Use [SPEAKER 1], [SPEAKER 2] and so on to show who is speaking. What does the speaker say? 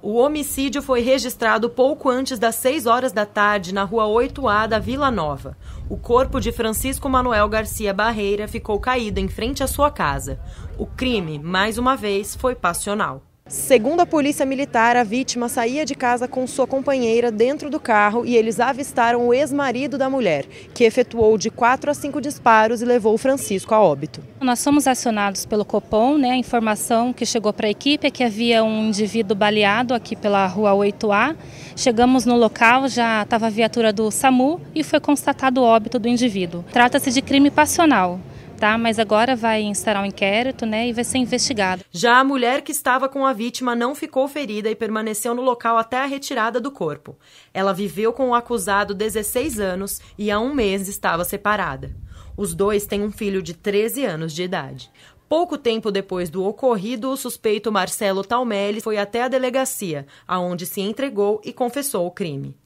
[SPEAKER 1] O homicídio foi registrado pouco antes das 6 horas da tarde na rua 8A da Vila Nova. O corpo de Francisco Manuel Garcia Barreira ficou caído em frente à sua casa. O crime, mais uma vez, foi passional. Segundo a polícia militar, a vítima saía de casa com sua companheira dentro do carro e eles avistaram o ex-marido da mulher, que efetuou de quatro a cinco disparos e levou Francisco a óbito.
[SPEAKER 2] Nós somos acionados pelo Copom, né? A informação que chegou para a equipe é que havia um indivíduo baleado aqui pela rua 8A. Chegamos no local, já estava a viatura do SAMU e foi constatado o óbito do indivíduo. Trata-se de crime passional tá? Mas agora vai instar um inquérito, né? E vai ser investigado. Já a mulher que estava com a vítima não ficou
[SPEAKER 1] ferida e permaneceu no local até a retirada do corpo. Ela viveu com o acusado 16 anos e há um mês estava separada. Os dois têm um filho de 13 anos de idade. Pouco tempo depois do ocorrido, o suspeito Marcelo Talmelli foi até a delegacia, aonde se entregou e confessou o crime.